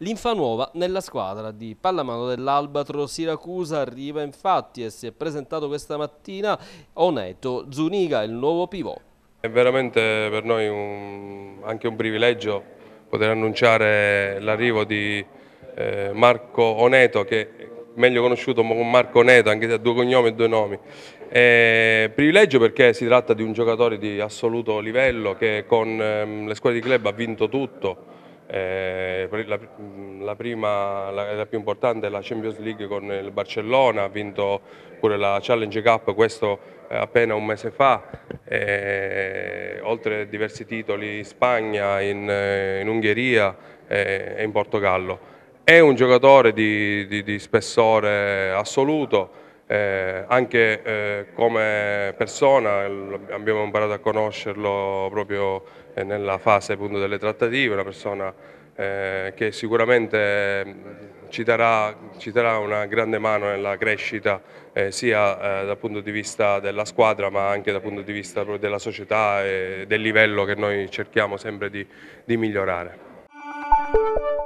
Linfa nuova nella squadra di pallamano dell'Albatro Siracusa arriva infatti e si è presentato questa mattina Oneto Zuniga, il nuovo pivot. È veramente per noi un, anche un privilegio poter annunciare l'arrivo di eh, Marco Oneto che è meglio conosciuto come Marco Oneto anche se ha due cognomi e due nomi. È privilegio perché si tratta di un giocatore di assoluto livello che con eh, le squadre di club ha vinto tutto eh, la, mm, la, prima, la, la, più importante è la Champions League con il Barcellona, ha vinto pure la Challenge Cup, questo eh, appena un mese fa, eh, oltre a diversi titoli in Spagna, in, eh, in Ungheria eh, e in Portogallo. È un giocatore di, di, di spessore assoluto, eh, anche eh, come persona, abbiamo imparato a conoscerlo proprio eh, nella fase appunto, delle trattative, una persona eh, che sicuramente mm, ci darà, ci darà, una grande mano nella crescita eh, sia eh, dal punto di vista della squadra ma anche dal punto di vista della società e del livello che noi cerchiamo sempre di, di migliorare.